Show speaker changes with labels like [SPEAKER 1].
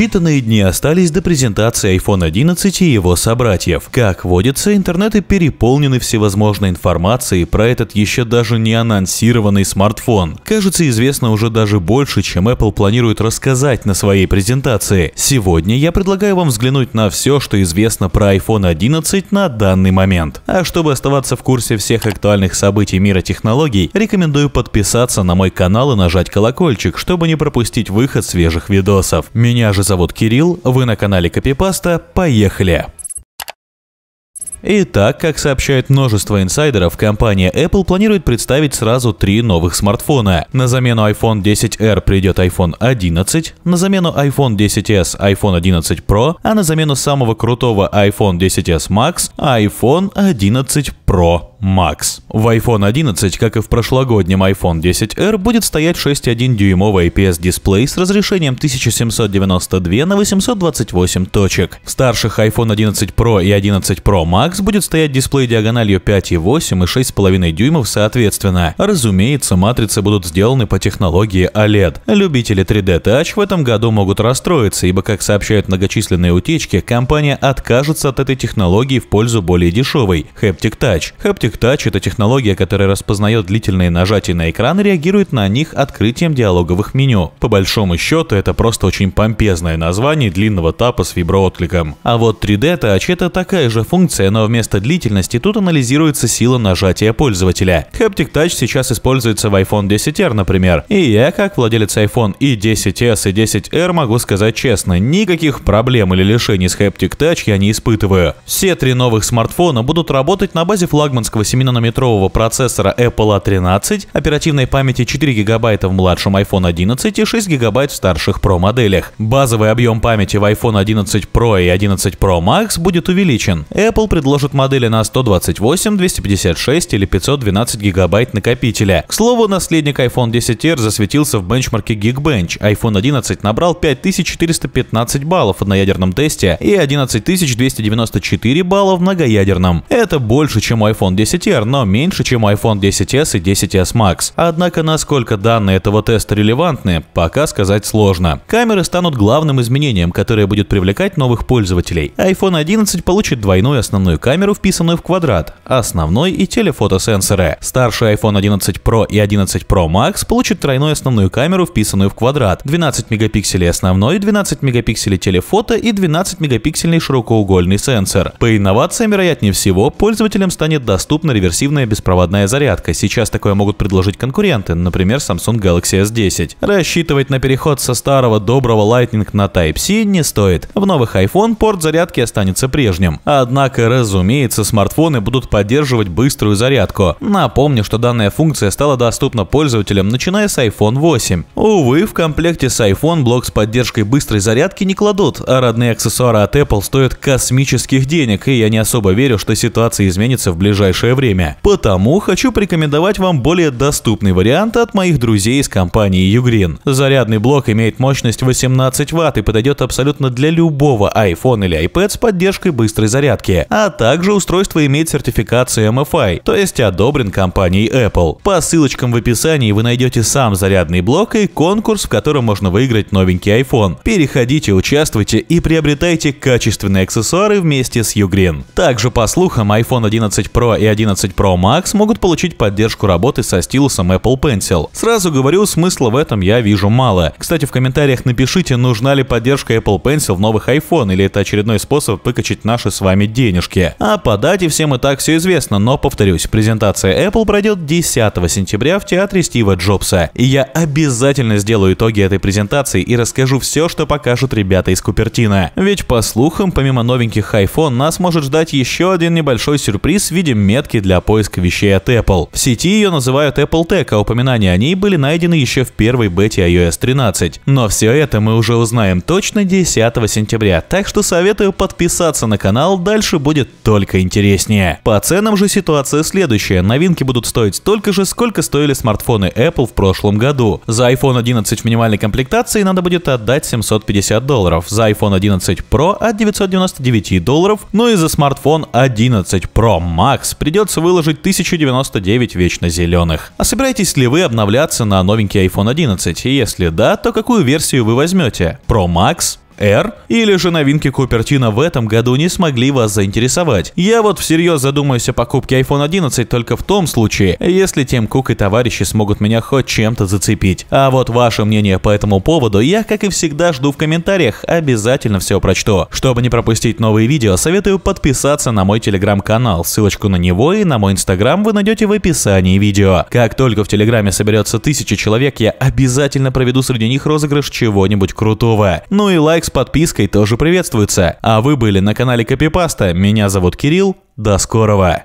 [SPEAKER 1] Считанные дни остались до презентации iPhone 11 и его собратьев. Как водится, интернеты переполнены всевозможной информацией про этот еще даже не анонсированный смартфон. Кажется, известно уже даже больше, чем Apple планирует рассказать на своей презентации. Сегодня я предлагаю вам взглянуть на все, что известно про iPhone 11 на данный момент. А чтобы оставаться в курсе всех актуальных событий мира технологий, рекомендую подписаться на мой канал и нажать колокольчик, чтобы не пропустить выход свежих видосов. Меня же зовут Кирилл, вы на канале Копипаста, поехали! Итак, как сообщает множество инсайдеров, компания Apple планирует представить сразу три новых смартфона. На замену iPhone 10R придет iPhone 11, на замену iPhone 10s iPhone 11 Pro, а на замену самого крутого iPhone 10s Max iPhone 11 Pro. Max. В iPhone 11, как и в прошлогоднем iPhone 10R, будет стоять 6,1-дюймовый IPS-дисплей с разрешением 1792 на 828 точек. В старших iPhone 11 Pro и 11 Pro Max будет стоять дисплей диагональю 5,8 и 6,5 дюймов соответственно. Разумеется, матрицы будут сделаны по технологии OLED. Любители 3D Touch в этом году могут расстроиться, ибо, как сообщают многочисленные утечки, компания откажется от этой технологии в пользу более дешевой – Haptic Touch. Haptic Haptic Touch — это технология, которая распознает длительные нажатия на экран и реагирует на них открытием диалоговых меню. По большому счету, это просто очень помпезное название длинного тапа с виброоткликом. А вот 3D Touch — это такая же функция, но вместо длительности тут анализируется сила нажатия пользователя. Haptic Touch сейчас используется в iPhone 10R, например. И я, как владелец iPhone и 10s, и 10R, могу сказать честно, никаких проблем или лишений с Haptic Touch я не испытываю. Все три новых смартфона будут работать на базе флагманского 8 нанометрового процессора Apple A13, оперативной памяти 4 гигабайта в младшем iPhone 11 и 6 гигабайт в старших Pro моделях. Базовый объем памяти в iPhone 11 Pro и 11 Pro Max будет увеличен. Apple предложит модели на 128, 256 или 512 гигабайт накопителя. К слову, наследник iPhone 10R засветился в бенчмарке Geekbench. iPhone 11 набрал 5415 баллов в одноядерном тесте и 11294 балла в многоядерном. Это больше, чем у iPhone 10 10 но меньше, чем iPhone 10s и 10s Max. Однако, насколько данные этого теста релевантны, пока сказать сложно. Камеры станут главным изменением, которое будет привлекать новых пользователей. iPhone 11 получит двойную основную камеру, вписанную в квадрат, основной и телефотосенсоры. Старший iPhone 11 Pro и 11 Pro Max получат тройную основную камеру, вписанную в квадрат, 12 мегапикселей основной, 12 мегапикселей телефото и 12 мегапиксельный широкоугольный сенсор. По инновациям, вероятнее всего, пользователям станет доступен доступна реверсивная беспроводная зарядка. Сейчас такое могут предложить конкуренты, например, Samsung Galaxy S10. Рассчитывать на переход со старого доброго Lightning на Type-C не стоит. В новых iPhone порт зарядки останется прежним. Однако, разумеется, смартфоны будут поддерживать быструю зарядку. Напомню, что данная функция стала доступна пользователям, начиная с iPhone 8. Увы, в комплекте с iPhone блок с поддержкой быстрой зарядки не кладут, а родные аксессуары от Apple стоят космических денег, и я не особо верю, что ситуация изменится в ближайшее первое время. Потому хочу порекомендовать вам более доступный вариант от моих друзей из компании Ugreen. Зарядный блок имеет мощность 18 Вт и подойдет абсолютно для любого iPhone или iPad с поддержкой быстрой зарядки. А также устройство имеет сертификацию MFI, то есть одобрен компанией Apple. По ссылочкам в описании вы найдете сам зарядный блок и конкурс, в котором можно выиграть новенький iPhone. Переходите, участвуйте и приобретайте качественные аксессуары вместе с Ugreen. Также по слухам iPhone 11 Pro и 11 11 Pro Max могут получить поддержку работы со стилусом Apple Pencil. Сразу говорю, смысла в этом я вижу мало. Кстати, в комментариях напишите, нужна ли поддержка Apple Pencil в новых iPhone или это очередной способ выкачать наши с вами денежки. А по дате всем и так все известно, но повторюсь, презентация Apple пройдет 10 сентября в театре Стива Джобса. И я обязательно сделаю итоги этой презентации и расскажу все, что покажут ребята из Купертина. Ведь по слухам, помимо новеньких iPhone, нас может ждать еще один небольшой сюрприз в виде мест метки для поиска вещей от Apple. В сети ее называют Apple Tech, а упоминания о ней были найдены еще в первой бете iOS 13. Но все это мы уже узнаем точно 10 сентября, так что советую подписаться на канал, дальше будет только интереснее. По ценам же ситуация следующая. Новинки будут стоить столько же, сколько стоили смартфоны Apple в прошлом году. За iPhone 11 в минимальной комплектации надо будет отдать 750 долларов, за iPhone 11 Pro от 999 долларов, ну и за смартфон 11 Pro Max при придется выложить 1099 вечно зеленых. А собираетесь ли вы обновляться на новенький iPhone 11? И если да, то какую версию вы возьмете? Pro Max? R, или же новинки Купертина в этом году не смогли вас заинтересовать. Я вот всерьез задумаюсь о покупке iPhone 11 только в том случае, если тем Кук и товарищи смогут меня хоть чем-то зацепить. А вот ваше мнение по этому поводу я, как и всегда, жду в комментариях, обязательно все прочту. Чтобы не пропустить новые видео, советую подписаться на мой телеграм-канал, ссылочку на него и на мой инстаграм вы найдете в описании видео. Как только в телеграме соберется тысяча человек, я обязательно проведу среди них розыгрыш чего-нибудь крутого. Ну и лайк с подпиской тоже приветствуется. А вы были на канале Копипаста, меня зовут Кирилл, до скорого!